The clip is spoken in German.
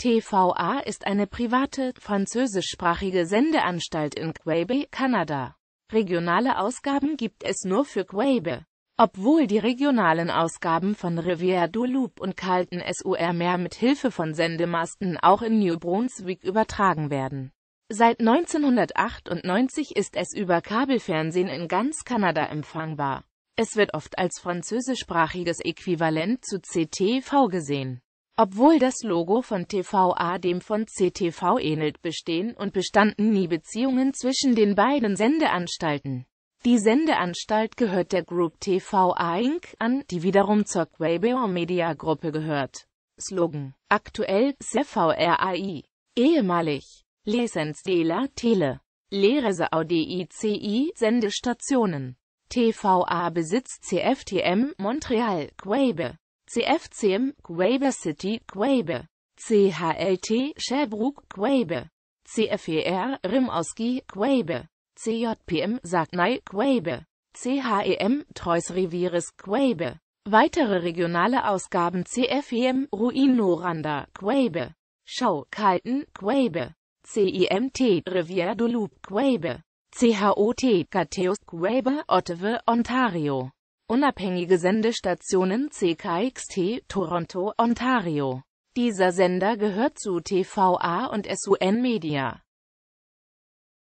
TVA ist eine private, französischsprachige Sendeanstalt in Quebec, Kanada. Regionale Ausgaben gibt es nur für Quebec. Obwohl die regionalen Ausgaben von Rivière du Loup und Carlton SUR mehr mit Hilfe von Sendemasten auch in New Brunswick übertragen werden. Seit 1998 ist es über Kabelfernsehen in ganz Kanada empfangbar. Es wird oft als französischsprachiges Äquivalent zu CTV gesehen. Obwohl das Logo von TVA dem von CTV ähnelt, bestehen und bestanden nie Beziehungen zwischen den beiden Sendeanstalten. Die Sendeanstalt gehört der Group TVA Inc. an, die wiederum zur Quaybeo Media Gruppe gehört. Slogan. Aktuell, CVRAI. Ehemalig. Licenz de la Tele. Lehrese AUDICI, Sendestationen. TVA besitzt CFTM, Montreal, Quabe. CFCM, Quaver City, Quaber. CHLT, Sherbrooke, Quaber. CFER, Rimowski, Quabe. CJPM, Sagnai, Quabe. CHEM, Trois Rivieres, Quabe. Weitere regionale Ausgaben CFEM, Ruinoranda, Quabe. Schau, Kalten, Quabe. CIMT, Rivière du Loup, Quabe. CHOT, Cateus, Quabe, Ottawa, Ontario. Unabhängige Sendestationen CKXT, Toronto, Ontario. Dieser Sender gehört zu TVA und SUN Media.